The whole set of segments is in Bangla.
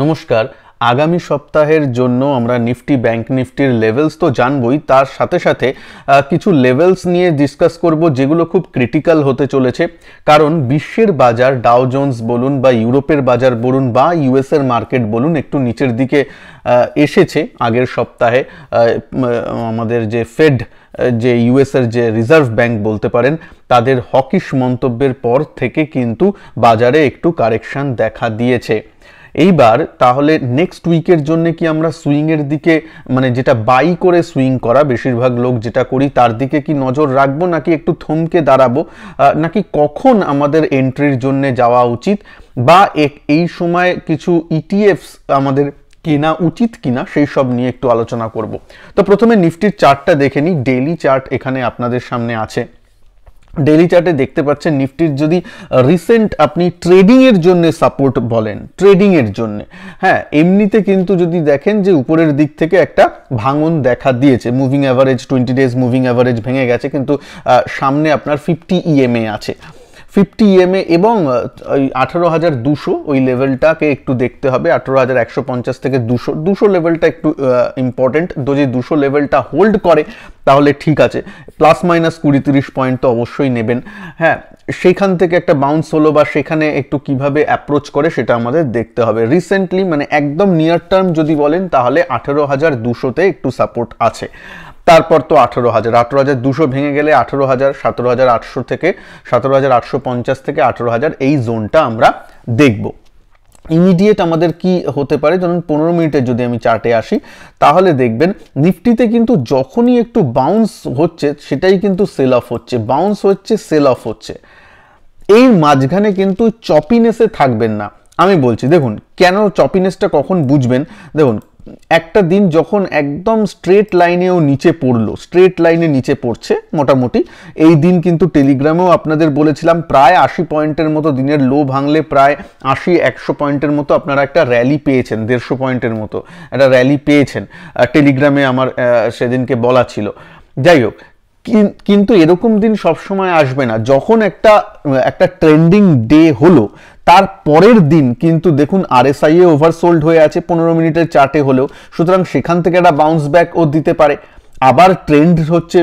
নমস্কার আগামী সপ্তাহের জন্য আমরা নিফটি ব্যাংক নিফটির লেভেলস তো জানবই তার সাথে সাথে কিছু লেভেলস নিয়ে ডিসকাস করব যেগুলো খুব ক্রিটিক্যাল হতে চলেছে কারণ বিশ্বের বাজার ডাও জোন্স বলুন বা ইউরোপের বাজার বলুন বা ইউএসের মার্কেট বলুন একটু নিচের দিকে এসেছে আগের সপ্তাহে আমাদের যে ফেড যে ইউএসের যে রিজার্ভ ব্যাংক বলতে পারেন তাদের হকিশ মন্তব্যের পর থেকে কিন্তু বাজারে একটু কারেকশান দেখা দিয়েছে এইবার তাহলে নেক্সট উইকের জন্য কি আমরা সুইংয়ের দিকে মানে যেটা বাই করে সুইং করা বেশিরভাগ লোক যেটা করি তার দিকে কি নজর রাখবো নাকি একটু থমকে দাঁড়াবো নাকি কখন আমাদের এন্ট্রির জন্য যাওয়া উচিত বা এই সময় কিছু ইটিএফস e আমাদের কেনা উচিত কিনা সেই সব নিয়ে একটু আলোচনা করব তো প্রথমে নিফটির চার্টটা দেখে নিই ডেইলি চার্ট এখানে আপনাদের সামনে আছে ডেলি চার্টে দেখতে পাচ্ছেন নিফটির যদি রিসেন্ট আপনি ট্রেডিংয়ের জন্য সাপোর্ট বলেন ট্রেডিংয়ের জন্য হ্যাঁ এমনিতে কিন্তু যদি দেখেন যে উপরের দিক থেকে একটা ভাঙন দেখা দিয়েছে moving average twenty days moving average ভেঙে গেছে কিন্তু সামনে আপনার ফিফটি ইএমএ e আছে ফিফটি ইএমএ এবং ওই আঠারো হাজার দুশো ওই লেভেলটাকে একটু দেখতে হবে আঠারো হাজার একশো পঞ্চাশ থেকে দুশো দুশো লেভেলটা একটু ইম্পর্টেন্ট যদি দুশো লেভেলটা হোল্ড করে তাহলে ঠিক আছে প্লাস মাইনাস কুড়ি তিরিশ পয়েন্ট তো অবশ্যই নেবেন হ্যাঁ সেখান থেকে একটা বাউন্স হলো বা সেখানে একটু কিভাবে অ্যাপ্রোচ করে সেটা আমাদের দেখতে হবে রিসেন্টলি মানে একদম নিয়ার টার্ম যদি বলেন তাহলে আঠেরো হাজার দুশোতে একটু সাপোর্ট আছে তারপর তো আঠারো হাজার আঠারো হাজার দুশো ভেঙে গেলে আঠারো হাজার সতেরো হাজার আটশো থেকে সতেরো হাজার আটশো পঞ্চাশ থেকে আঠারো হাজার এই জোনটা আমরা দেখব ইমিডিয়েট আমাদের কি হতে পারে ধরুন পনেরো মিনিটে যদি আমি চার্টে আসি তাহলে দেখবেন নিফটিতে কিন্তু যখনই একটু বাউন্স হচ্ছে সেটাই কিন্তু সেল অফ হচ্ছে বাউন্স হচ্ছে সেল অফ হচ্ছে এই মাঝখানে কিন্তু চপিনেসে থাকবেন না আমি বলছি দেখুন কেন চপিনেসটা কখন বুঝবেন দেখুন একটা দিন যখন একদম স্ট্রেট লাইনেও নিচে পড়লো স্ট্রেট লাইনে নিচে পড়ছে মোটামুটি এই দিন কিন্তু টেলিগ্রামেও আপনাদের বলেছিলাম প্রায় আশি পয়েন্টের মতো দিনের লো ভাঙলে প্রায় আশি একশো পয়েন্টের মতো আপনারা একটা র্যালি পেয়েছেন দেড়শো পয়েন্টের মতো একটা র্যালি পেয়েছেন টেলিগ্রামে আমার সেদিনকে বলা ছিল যাই হোক কিন্তু এরকম দিন সবসময় আসবে না যখন একটা একটা ট্রেন্ডিং ডে হলো তার পরের দিন কিন্তু দেখুন আর এস আই এ ওভারসোল্ড হয়ে আছে পনেরো মিনিটের চার্টে হলেও সুতরাং সেখান থেকে একটা বাউন্স ব্যাক ও দিতে পারে আবার ট্রেন্ড হচ্ছে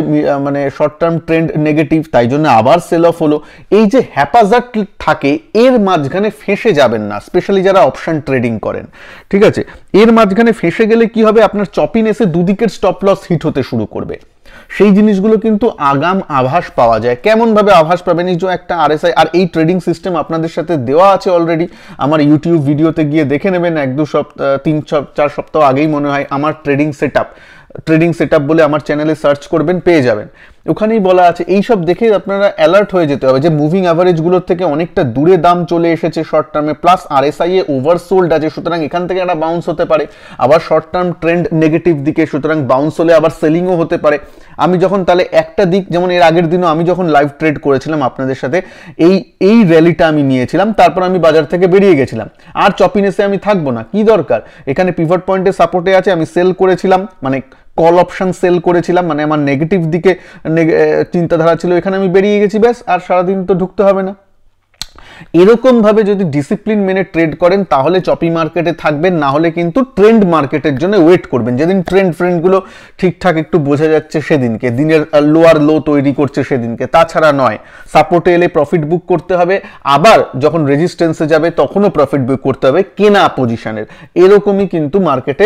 মানে শর্ট টার্ম ট্রেন্ড নেগেটিভ তাই জন্য আবার সেল অফ হলো এই যে হ্যাপাজার থাকে এর মাঝখানে ফেঁসে যাবেন না স্পেশালি যারা অপশান ট্রেডিং করেন ঠিক আছে এর মাঝখানে ফেঁসে গেলে কি হবে আপনার চপিনেসে দুদিকের স্টপ লস হিট হতে শুরু করবে সেই জিনিসগুলো কিন্তু আগাম আভাস পাওয়া যায় কেমনভাবে আভাস পাবেন এই যে একটা আরএসআই আর এই ট্রেডিং সিস্টেম আপনাদের সাথে দেওয়া আছে অলরেডি আমার ইউটিউব ভিডিওতে গিয়ে দেখে নেবেন এক দু সপ্তাহ তিন চার সপ্তাহ আগেই মনে হয় আমার ট্রেডিং সেট ট্রেডিং সেট বলে আমার চ্যানেলে সার্চ করবেন পেয়ে যাবেন ওখানেই বলা আছে এইসব দেখে আপনারা অ্যালার্ট হয়ে যেতে হবে যে মুভিং অ্যাভারেজগুলোর থেকে অনেকটা দূরে দাম চলে এসেছে শর্ট টার্মে প্লাস আর এস আই এ ওভারসোল্ড আছে সুতরাং এখান থেকে একটা বাউন্স হতে পারে আবার শর্ট টার্ম ট্রেন্ড নেগেটিভ দিকে সুতরাং বাউন্স হলে আবার সেলিংও হতে পারে আমি যখন তাহলে একটা দিক যেমন এর আগের দিনও আমি যখন লাইভ ট্রেড করেছিলাম আপনাদের সাথে এই এই র্যালিটা আমি নিয়েছিলাম তারপর আমি বাজার থেকে বেরিয়ে গেছিলাম আর চপিনেসে আমি থাকবো না কি দরকার এখানে পিভট পয়েন্টের সাপোর্টে আছে আমি সেল করেছিলাম মানে কল অপশান সেল করেছিলাম মানে আমার নেগেটিভ দিকে চিন্তাধারা ছিল এখানে আমি বেরিয়ে গেছি ব্যাস আর সারাদিন তো ঢুকতে হবে না এরকমভাবে যদি ডিসিপ্লিন মেনে ট্রেড করেন তাহলে চপি মার্কেটে থাকবেন না হলে কিন্তু ট্রেন্ড মার্কেটের জন্য ওয়েট করবেন যেদিন ট্রেন্ড ফ্রেন্ডগুলো ঠিকঠাক একটু বোঝা যাচ্ছে সেদিনকে দিনের লোয়ার লো তৈরি করছে সেদিনকে তাছাড়া নয় সাপোর্টে এলে প্রফিট বুক করতে হবে আবার যখন রেজিস্ট্যান্সে যাবে তখনও প্রফিট বুক করতে হবে কেনা পজিশানের এরকমই কিন্তু মার্কেটে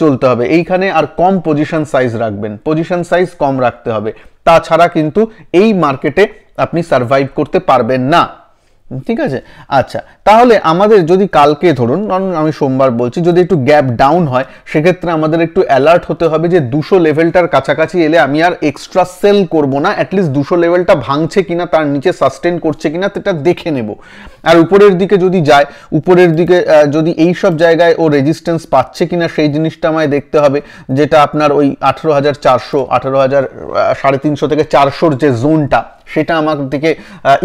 চলতে হবে এইখানে আর কম পজিশন সাইজ রাখবেন পজিশন সাইজ কম রাখতে হবে তাছাড়া কিন্তু এই মার্কেটে আপনি সার্ভাইভ করতে পারবেন না ঠিক আছে আচ্ছা তাহলে আমাদের যদি কালকে ধরুন আমি সোমবার বলছি যদি একটু গ্যাপ ডাউন হয় সেক্ষেত্রে আমাদের একটু অ্যালার্ট হতে হবে যে দুশো লেভেলটার কাছাকাছি এলে আমি আর এক্সট্রা সেল করব না অ্যাটলিস্ট দুশো লেভেলটা ভাঙছে কিনা তার নিচে সাস্টেন করছে কিনা সেটা দেখে নেব আর উপরের দিকে যদি যায় উপরের দিকে যদি এই সব জায়গায় ও রেজিস্ট্যান্স পাচ্ছে কিনা সেই জিনিসটা আমায় দেখতে হবে যেটা আপনার ওই আঠেরো হাজার চারশো আঠেরো হাজার সাড়ে তিনশো থেকে চারশোর যে জোনটা সেটা আমার দিকে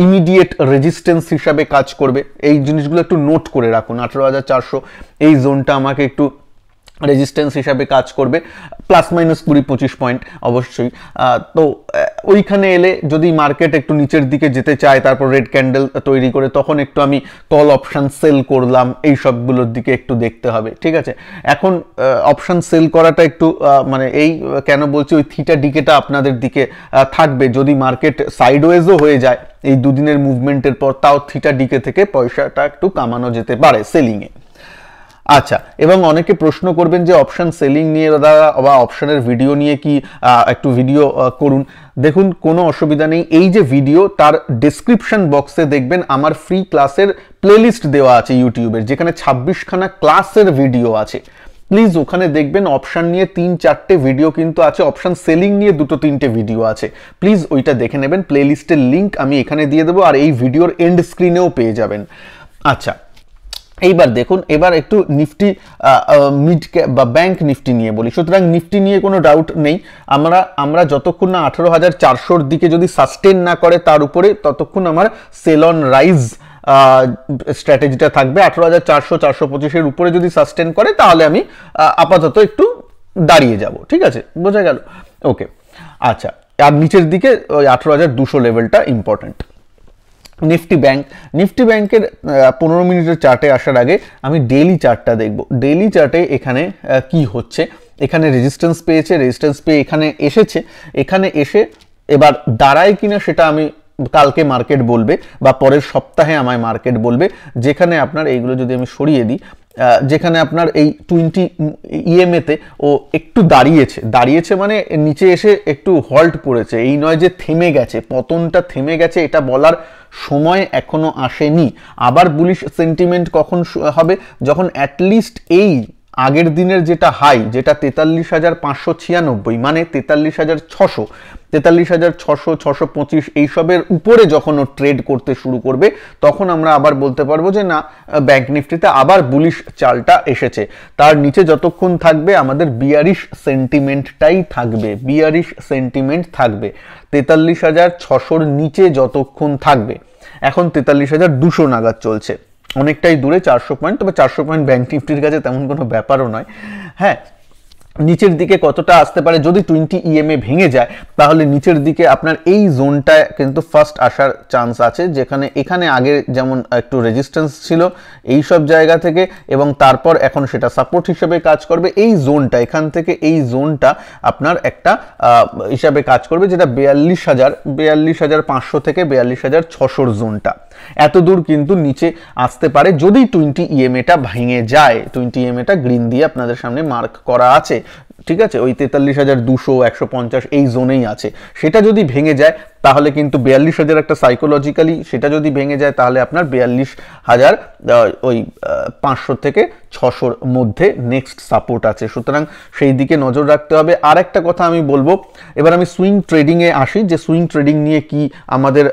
ইমিডিয়েট রেজিস্ট্যান্স হিসাবে কাজ করবে এই জিনিসগুলো একটু নোট করে রাখুন আঠেরো হাজার চারশো এই জোনটা আমাকে একটু রেজিস্ট্যান্স হিসাবে কাজ করবে প্লাস মাইনাস কুড়ি পঁচিশ পয়েন্ট অবশ্যই তো ওইখানে এলে যদি মার্কেট একটু নিচের দিকে যেতে চায় তারপর রেড ক্যান্ডেল তৈরি করে তখন একটু আমি কল অপশান সেল করলাম এই সবগুলোর দিকে একটু দেখতে হবে ঠিক আছে এখন অপশান সেল করাটা একটু মানে এই কেন বলছি ওই থিটা ডিকেটা আপনাদের দিকে থাকবে যদি মার্কেট সাইডওয়েজও হয়ে যায় এই দুদিনের মুভমেন্টের পর তাও থিটা ডিকে থেকে পয়সাটা একটু কামানো যেতে পারে সেলিংয়ে আচ্ছা এবং অনেকে প্রশ্ন করবেন যে অপশান সেলিং নিয়ে দাদা বা অপশানের ভিডিও নিয়ে কি একটু ভিডিও করুন দেখুন কোনো অসুবিধা নেই এই যে ভিডিও তার ডিসক্রিপশন বক্সে দেখবেন আমার ফ্রি ক্লাসের প্লেলিস্ট দেওয়া আছে ইউটিউবের যেখানে ছাব্বিশখানা ক্লাসের ভিডিও আছে প্লিজ ওখানে দেখবেন অপশান নিয়ে তিন চারটে ভিডিও কিন্তু আছে অপশান সেলিং নিয়ে দুটো তিনটে ভিডিও আছে প্লিজ ওইটা দেখে নেবেন প্লেলিস্টের লিঙ্ক আমি এখানে দিয়ে দেবো আর এই ভিডিওর এন্ড স্ক্রিনেও পেয়ে যাবেন আচ্ছা এইবার দেখুন এবার একটু নিফটি মিড বা ব্যাংক নিফটি নিয়ে বলি সুতরাং নিফটি নিয়ে কোনো ডাউট নেই আমরা আমরা যতক্ষণ না আঠেরো হাজার চারশোর দিকে যদি সাস্টেন না করে তার উপরে ততক্ষণ আমার সেল অন রাইজ স্ট্র্যাটেজিটা থাকবে আঠেরো হাজার চারশো চারশো পঁচিশের উপরে যদি সাস্টেন করে তাহলে আমি আপাতত একটু দাঁড়িয়ে যাব ঠিক আছে বোঝা গেল ওকে আচ্ছা আর নিচের দিকে ওই আঠেরো হাজার দুশো লেভেলটা ইম্পর্ট্যান্ট নিফটি ব্যাংক নিফটি ব্যাংকের পনেরো মিনিটের চার্টে আসার আগে আমি ডেলি চার্টটা দেখব ডেলি চার্টে এখানে কি হচ্ছে এখানে রেজিস্ট্যান্স পেয়েছে রেজিস্ট্যান্স পেয়ে এখানে এসেছে এখানে এসে এবার দাঁড়ায় কিনা সেটা আমি কালকে মার্কেট বলবে বা পরের সপ্তাহে আমায় মার্কেট বলবে যেখানে আপনার এইগুলো যদি আমি সরিয়ে দিই যেখানে আপনার এই টোয়েন্টি ইএমএতে ও একটু দাঁড়িয়েছে দাঁড়িয়েছে মানে নিচে এসে একটু হল্ট পড়েছে এই নয় যে থেমে গেছে পতনটা থেমে গেছে এটা বলার সময় এখনো আসেনি আবার বুলিশ সেন্টিমেন্ট কখন হবে যখন অ্যাটলিস্ট এই আগের দিনের যেটা হাই যেটা তেতাল্লিশ হাজার পাঁচশো ছিয়ানব্বই মানে তেতাল্লিশ হাজার ছশো তেতাল্লিশ হাজার ছশো ছশো পঁচিশ এইসবের উপরে যখন ও ট্রেড করতে শুরু করবে তখন আমরা আবার বলতে পারবো যে না ব্যাঙ্ক নিফটিতে আবার বুলিশ চালটা এসেছে তার নিচে যতক্ষণ থাকবে আমাদের বিয়ারিশ সেন্টিমেন্টটাই থাকবে বিয়ারিশ সেন্টিমেন্ট থাকবে তেতাল্লিশ হাজার ছশোর নিচে যতক্ষণ থাকবে এখন তেতাল্লিশ হাজার দুশো নাগাদ চলছে অনেকটাই দূরে চারশো পয়েন্ট তবে চারশো পয়েন্ট ব্যাঙ্ক নিফটির কাছে তেমন কোনো ব্যাপারও নয় হ্যাঁ নিচের দিকে কতটা আসতে পারে যদি টোয়েন্টি ইএমএ e ভেঙে যায় তাহলে নিচের দিকে আপনার এই জোনটায় কিন্তু ফার্স্ট আসার চান্স আছে যেখানে এখানে আগে যেমন একটু রেজিস্ট্যান্স ছিল এই সব জায়গা থেকে এবং তারপর এখন সেটা সাপোর্ট হিসেবে কাজ করবে এই জোনটা এখান থেকে এই জোনটা আপনার একটা হিসাবে কাজ করবে যেটা বিয়াল্লিশ হাজার বিয়াল্লিশ হাজার পাঁচশো থেকে বিয়াল্লিশ হাজার ছশোর জোনটা এত দূর কিন্তু নিচে আসতে পারে যদি টোয়েন্টি ইএমএটা ভেঙে যায় টোয়েন্টি ইএমএটা গ্রিন দিয়ে আপনাদের সামনে মার্ক করা আছে ঠিক আছে ওই তেতাল্লিশ হাজার দুশো একশো পঞ্চাশ এই জোনেই আছে সেটা যদি ভেঙে যায় তাহলে কিন্তু বিয়াল্লিশ হাজার একটা সাইকোলজিক্যালি সেটা যদি ভেঙে যায় তাহলে আপনার বিয়াল্লিশ হাজার ওই পাঁচশো থেকে ছশোর মধ্যে নেক্সট সাপোর্ট আছে সুতরাং সেই দিকে নজর রাখতে হবে আর একটা কথা আমি বলবো এবার আমি সুইং ট্রেডিংয়ে আসি যে সুইং ট্রেডিং নিয়ে কি আমাদের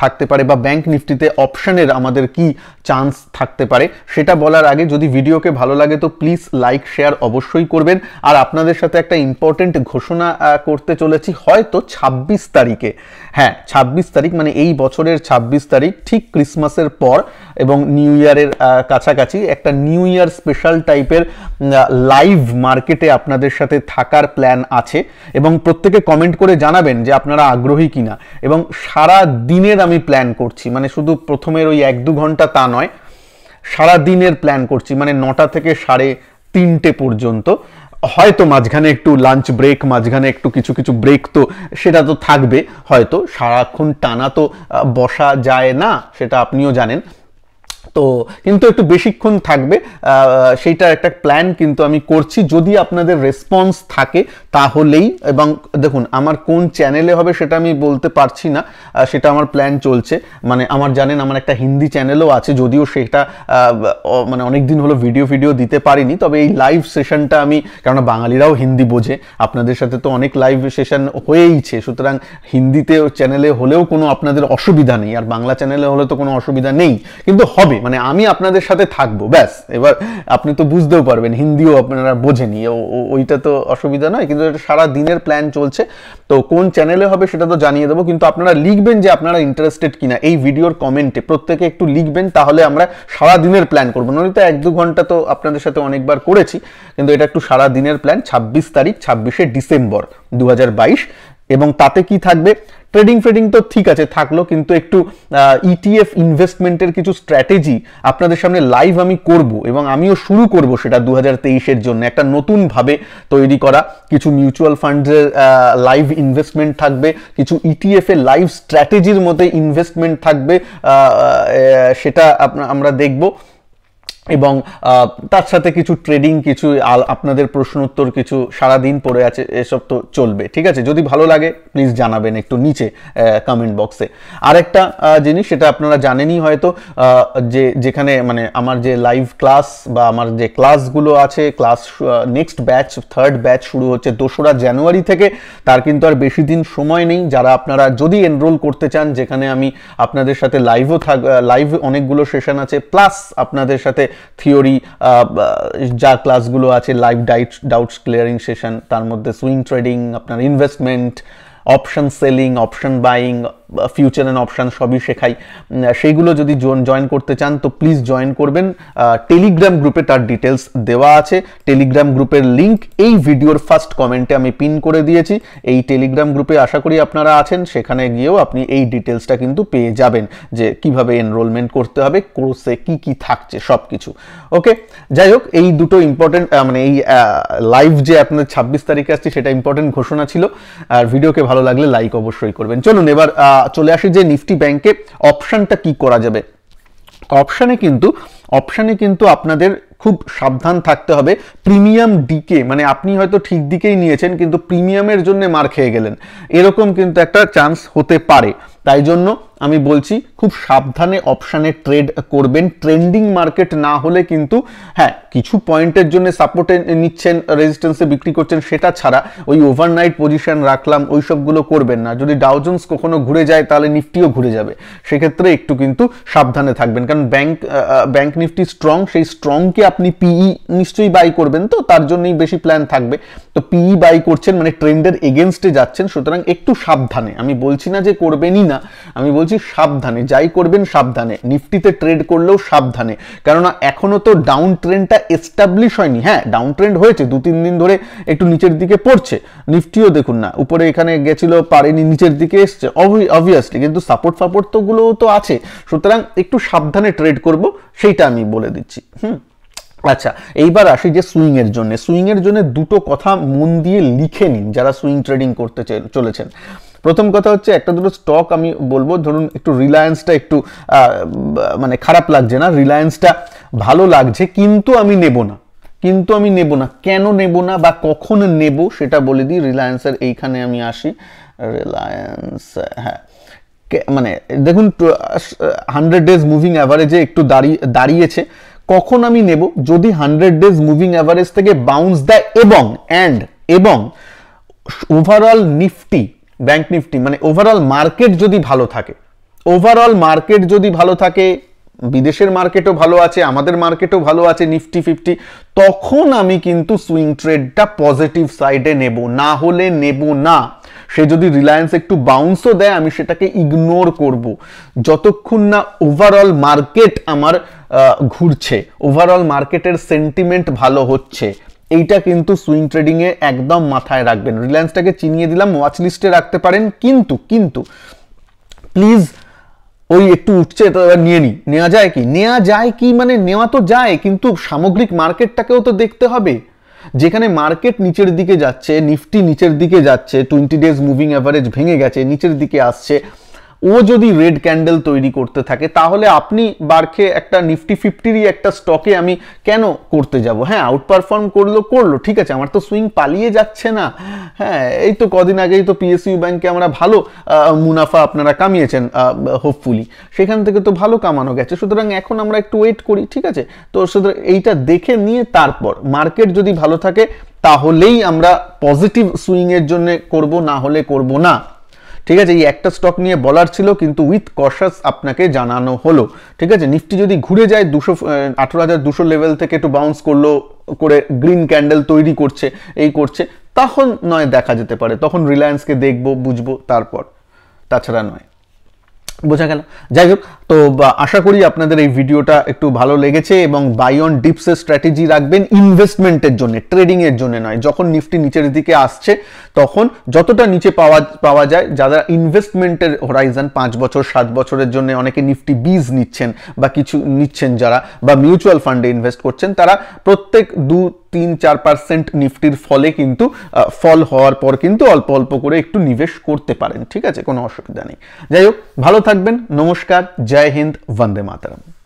থাকতে পারে বা ব্যাংক নিফটিতে অপশানের আমাদের কি চান্স থাকতে পারে সেটা বলার আগে যদি ভিডিওকে ভালো লাগে তো প্লিজ লাইক শেয়ার অবশ্যই করবেন আর আপনাদের সাথে একটা ইম্পর্টেন্ট ঘোষণা করতে চলেছি হয়তো ছাব্বিশ তারিখে হ্যাঁ ২৬ তারিখ মানে এই বছরের ২৬ তারিখ ঠিক ক্রিসমাসের পর এবং নিউ ইয়ারের কাছাকাছি একটা নিউ ইয়ার স্পেশাল টাইপের লাইভ মার্কেটে আপনাদের সাথে থাকার প্ল্যান আছে এবং প্রত্যেকে কমেন্ট করে জানাবেন যে আপনারা আগ্রহী কিনা এবং সারা দিনের আমি প্ল্যান করছি মানে শুধু প্রথমের ওই এক দু ঘন্টা তা নয় সারা দিনের প্ল্যান করছি মানে নটা থেকে সাড়ে তিনটে পর্যন্ত হয়তো মাঝখানে একটু লাঞ্চ ব্রেক মাঝখানে একটু কিছু কিছু ব্রেক তো সেটা তো থাকবে হয়তো সারাক্ষণ টানা তো বসা যায় না সেটা আপনিও জানেন তো কিন্তু একটু বেশিক্ষণ থাকবে সেইটার একটা প্ল্যান কিন্তু আমি করছি যদি আপনাদের রেসপন্স থাকে তাহলেই এবং দেখুন আমার কোন চ্যানেলে হবে সেটা আমি বলতে পারছি না সেটা আমার প্ল্যান চলছে মানে আমার জানেন আমার একটা হিন্দি চ্যানেলও আছে যদিও সেটা মানে অনেক দিন হলো ভিডিও ভিডিও দিতে পারিনি তবে এই লাইভ সেশনটা আমি কেননা বাঙালিরাও হিন্দি বোঝে আপনাদের সাথে তো অনেক লাইভ সেশন হয়েইছে সুতরাং হিন্দিতে চ্যানেলে হলেও কোনো আপনাদের অসুবিধা নেই আর বাংলা চ্যানেলে হলে তো কোনো অসুবিধা নেই কিন্তু হবে হবে মানে আমি আপনাদের সাথে থাকবো ব্যাস এবার আপনি তো বুঝতেও পারবেন হিন্দিও আপনারা বোঝেনি ওইটা তো অসুবিধা নয় কিন্তু সারা দিনের প্ল্যান চলছে তো কোন চ্যানেলে হবে সেটা তো জানিয়ে দেবো কিন্তু আপনারা লিখবেন যে আপনারা ইন্টারেস্টেড কিনা এই ভিডিওর কমেন্টে প্রত্যেকে একটু লিখবেন তাহলে আমরা সারা দিনের প্ল্যান করবো নয় তো এক দু ঘন্টা তো আপনাদের সাথে অনেকবার করেছি কিন্তু এটা একটু সারা দিনের প্ল্যান ছাব্বিশ তারিখ ছাব্বিশে ডিসেম্বর দু এবং তাতে কি থাকবে ট্রেডিং ফ্রেডিং তো ঠিক আছে থাকলো কিন্তু একটু ইটিএফ e ইনভেস্টমেন্টের কিছু স্ট্র্যাটেজি আপনাদের সামনে লাইভ আমি করব এবং আমিও শুরু করব সেটা দু হাজার জন্য একটা নতুনভাবে তৈরি করা কিছু মিউচুয়াল ফান্ডের লাইভ ইনভেস্টমেন্ট থাকবে কিছু ইটিএফ e এ লাইভ স্ট্র্যাটেজির মধ্যে ইনভেস্টমেন্ট থাকবে সেটা আমরা দেখব এবং তার সাথে কিছু ট্রেডিং কিছু আপনাদের প্রশ্ন উত্তর কিছু সারা দিন পড়ে আছে এসব তো চলবে ঠিক আছে যদি ভালো লাগে প্লিজ জানাবেন একটু নিচে কমেন্ট বক্সে আরেকটা জিনিস সেটা আপনারা জানেনই হয়তো যে যেখানে মানে আমার যে লাইভ ক্লাস বা আমার যে ক্লাসগুলো আছে class next batch third batch শুরু হচ্ছে দোসরা জানুয়ারি থেকে তার কিন্তু আর বেশি দিন সময় নেই যারা আপনারা যদি এনরোল করতে চান যেখানে আমি আপনাদের সাথে লাইভও থাক লাইভ অনেকগুলো সেশন আছে প্লাস আপনাদের সাথে থিওরি uh, uh, যা ক্লাসগুলো আছে লাইভ ডাইট ডাউটস ক্লিয়ারিং সেশন তার মধ্যে সুইং ট্রেডিং আপনার investment option selling option buying future and option সবই শেখাই সেইগুলো যদি জয়েন করতে চান তো প্লিজ জয়েন করবেন টেলিগ্রাম গ্রুপে তার ডিটেলস দেওয়া আছে টেলিগ্রাম গ্রুপের লিঙ্ক এই ভিডিওর ফার্স্ট কমেন্টে আমি পিন করে দিয়েছি এই টেলিগ্রাম গ্রুপে আশা করি আপনারা আছেন সেখানে গিয়েও আপনি এই ডিটেলসটা কিন্তু পেয়ে যাবেন যে কিভাবে এনরোলমেন্ট করতে হবে কোর্সে কি কি থাকছে সব কিছু ওকে যাই হোক এই দুটো ইম্পর্টেন্ট মানে এই লাইভ যে আপনার ছাব্বিশ তারিখে আসছে সেটা ইম্পর্টেন্ট ঘোষণা ছিল আর ভিডিওকে ভালো লাগলে লাইক অবশ্যই করবেন চলুন এবার চলে আসি যে নিফটি ব্যাংকে অপশানটা কি করা যাবে অপশানে কিন্তু অপশানে কিন্তু আপনাদের খুব সাবধান থাকতে হবে প্রিমিয়াম ডিকে মানে আপনি হয়তো ঠিক দিকেই নিয়েছেন কিন্তু প্রিমিয়ামের জন্য মার খেয়ে গেলেন এরকম কিন্তু একটা চান্স হতে পারে তাই জন্য আমি বলছি খুব সাবধানে অপশানে ট্রেড করবেন ট্রেন্ডিং মার্কেট না হলে কিন্তু হ্যাঁ কিছু পয়েন্টের জন্য সাপোর্টে নিচ্ছেন রেজিস্ট্যান্সে বিক্রি করছেন সেটা ছাড়া ওই ওভারনাইট পজিশন রাখলাম ওই সবগুলো করবেন না যদি ডাউজন্স কখনো ঘুরে যায় তাহলে নিফটিও ঘুরে যাবে সেক্ষেত্রে একটু কিন্তু সাবধানে থাকবেন কারণ ব্যাংক ব্যাংক নিফটি স্ট্রং সেই স্ট্রংকে আপনি পিই e নিশ্চয়ই বাই করবেন তো তার জন্যই বেশি প্ল্যান থাকবে তো পিই বাই e করছেন মানে ট্রেন্ডের এগেনস্টে যাচ্ছেন সুতরাং একটু সাবধানে আমি বলছি না যে করবেনই না আমি বলছি বলছি সাবধানে যাই করবেন সাবধানে নিফটিতে ট্রেড করলেও সাবধানে কেননা এখনও তো ডাউন ট্রেন্ডটা এস্টাবলিশ হয়নি হ্যাঁ ডাউন ট্রেন্ড হয়েছে দু তিন দিন ধরে একটু নিচের দিকে পড়ছে নিফটিও দেখুন না উপরে এখানে গেছিল পারেনি নিচের দিকে এসছে অবভিয়াসলি কিন্তু সাপোর্ট ফাপোর্ট তোগুলো তো আছে সুতরাং একটু সাবধানে ট্রেড করব সেইটা আমি বলে দিচ্ছি হুম আচ্ছা এইবার আসি যে সুইংয়ের জন্য সুইংয়ের জন্য দুটো কথা মন দিয়ে লিখে নিন যারা সুইং ট্রেডিং করতে চলেছেন প্রথম কথা হচ্ছে একটা দুটো স্টক আমি বলবো ধরুন একটু রিলায়েন্সটা একটু মানে খারাপ লাগছে না রিলায়েন্সটা ভালো লাগছে কিন্তু আমি নেব না কিন্তু আমি নেব না কেন নেব না বা কখন নেব সেটা বলে দিই রিলায়েন্সের এইখানে আমি আসি রিলায়েন্স হ্যাঁ মানে দেখুন হান্ড্রেড ডেজ মুভিং অ্যাভারেজে একটু দাঁড়িয়ে দাঁড়িয়েছে কখন আমি নেব যদি হান্ড্রেড ডেজ মুভিং অ্যাভারেজ থেকে বাউন্স দেয় এবং অ্যান্ড এবং ওভারঅল নিফটি ব্যাঙ্ক নিফটি মানে ওভারঅল মার্কেট যদি ভালো থাকে ওভারঅল মার্কেট যদি ভালো থাকে বিদেশের মার্কেটও ভালো আছে আমাদের মার্কেটও ভালো আছে নিফটি ফিফটি তখন আমি কিন্তু সুইং ট্রেডটা পজিটিভ সাইডে নেব না হলে নেব না সে যদি রিলায়েন্স একটু বাউন্সও দেয় আমি সেটাকে ইগনোর করব যতক্ষণ না ওভারঅল মার্কেট আমার ঘুরছে ওভারঅল মার্কেটের সেন্টিমেন্ট ভালো হচ্ছে এইটা কিন্তু সুইং ট্রেডিংয়ে একদম মাথায় রাখবেন রিলায়েন্সটাকে চিনিয়ে দিলাম ওয়াচ লিস্টে রাখতে পারেন কিন্তু কিন্তু প্লিজ ওই একটু উঠছে নিয়ে নিই নেওয়া যায় কি নেওয়া যায় কি মানে নেওয়া তো যায় কিন্তু সামগ্রিক মার্কেটটাকেও তো দেখতে হবে যেখানে মার্কেট নিচের দিকে যাচ্ছে নিফটি নিচের দিকে যাচ্ছে টোয়েন্টি ডেজ মুভিং অ্যাভারেজ ভেঙে গেছে নিচের দিকে আসছে ও যদি রেড ক্যান্ডেল তৈরি করতে থাকে তাহলে আপনি বারখে একটা নিফটি ফিফটিরই একটা স্টকে আমি কেন করতে যাব হ্যাঁ আউট পারফর্ম করলো করলো ঠিক আছে আমার তো সুইং পালিয়ে যাচ্ছে না হ্যাঁ এই তো কদিন আগেই তো পিএসইউ ব্যাংকে আমরা ভালো মুনাফা আপনারা কামিয়েছেন হোপফুলি সেখান থেকে তো ভালো কামানো গেছে সুতরাং এখন আমরা একটু ওয়েট করি ঠিক আছে তো সুতরাং এইটা দেখে নিয়ে তারপর মার্কেট যদি ভালো থাকে তাহলেই আমরা পজিটিভ সুইংয়ের জন্য করব না হলে করব না ঠিক আছে এই একটা স্টক নিয়ে বলার ছিল কিন্তু উইথ কশাস আপনাকে জানানো হলো ঠিক আছে নিফটি যদি ঘুরে যায় দুশো আঠেরো হাজার দুশো লেভেল থেকে একটু বাউন্স করলো করে গ্রিন ক্যান্ডেল তৈরি করছে এই করছে তখন নয় দেখা যেতে পারে তখন রিলায়েন্সকে দেখবো বুঝবো তারপর তাছাড়া নয় বোঝা গেল যাই হোক তো আশা করি আপনাদের এই ভিডিওটা একটু ভালো লেগেছে এবং বাই অন ডিপসের স্ট্র্যাটেজি রাখবেন ইনভেস্টমেন্টের জন্য ট্রেডিংয়ের জন্য নয় যখন নিফটি নিচের দিকে আসছে তখন যতটা নিচে পাওয়া পাওয়া যায় যারা ইনভেস্টমেন্টের হোরাইজান পাঁচ বছর সাত বছরের জন্য অনেকে নিফটি বীজ নিচ্ছেন বা কিছু নিচ্ছেন যারা বা মিউচুয়াল ফান্ডে ইনভেস্ট করছেন তারা প্রত্যেক দু তিন চার পার্সেন্ট নিফটির ফলে কিন্তু ফল হওয়ার পর কিন্তু অল্প অল্প করে একটু নিবেশ করতে পারেন ঠিক আছে কোনো অসুবিধা নেই যাই হোক ভালো থাকবেন নমস্কার জয় হিন্দ বন্দে মাতারাম